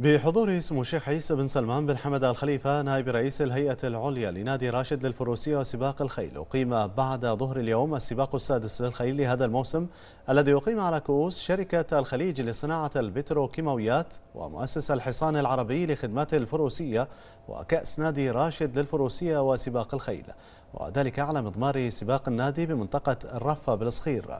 بحضور سمو الشيخ عيسى بن سلمان بن حمد الخليفة نائب رئيس الهيئة العليا لنادي راشد للفروسية وسباق الخيل أقيم بعد ظهر اليوم السباق السادس للخيل لهذا الموسم الذي أقيم على كؤوس شركة الخليج لصناعة البتروكيماويات ومؤسس الحصان العربي لخدمات الفروسية وكأس نادي راشد للفروسية وسباق الخيل وذلك على مضمار سباق النادي بمنطقة الرفة بالصخير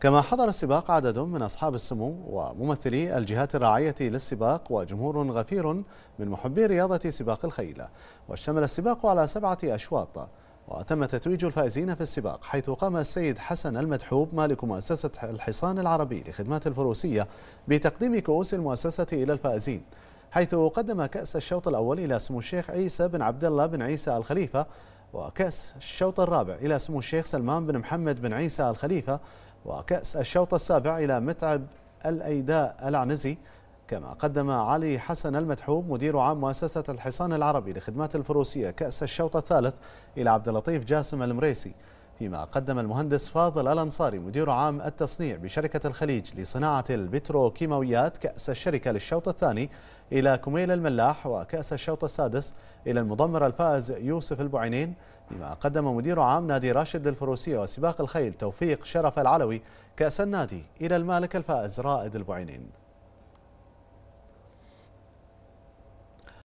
كما حضر السباق عدد من أصحاب السمو وممثلي الجهات الراعية للسباق وجمهور غفير من محبي رياضة سباق الخيل واشتمل السباق على سبعة أشواط وتم تتويج الفائزين في السباق حيث قام السيد حسن المدحوب مالك مؤسسة الحصان العربي لخدمات الفروسية بتقديم كؤوس المؤسسة إلى الفائزين حيث قدم كأس الشوط الأول إلى سمو الشيخ عيسى بن عبد الله بن عيسى الخليفة وكأس الشوط الرابع إلى سمو الشيخ سلمان بن محمد بن عيسى الخليفة وكأس الشوط السابع إلى متعب الأيداء العنزي كما قدم علي حسن المدحوب مدير عام مؤسسة الحصان العربي لخدمات الفروسية كأس الشوط الثالث إلى عبد اللطيف جاسم المريسي فيما قدم المهندس فاضل الأنصاري مدير عام التصنيع بشركة الخليج لصناعة البتروكيماويات كأس الشركة للشوط الثاني إلى كميل الملاح وكأس الشوط السادس إلى المضمر الفائز يوسف البعينين فيما قدم مدير عام نادي راشد الفروسية وسباق الخيل توفيق شرف العلوي كأس النادي إلى المالك الفائز رائد البعينين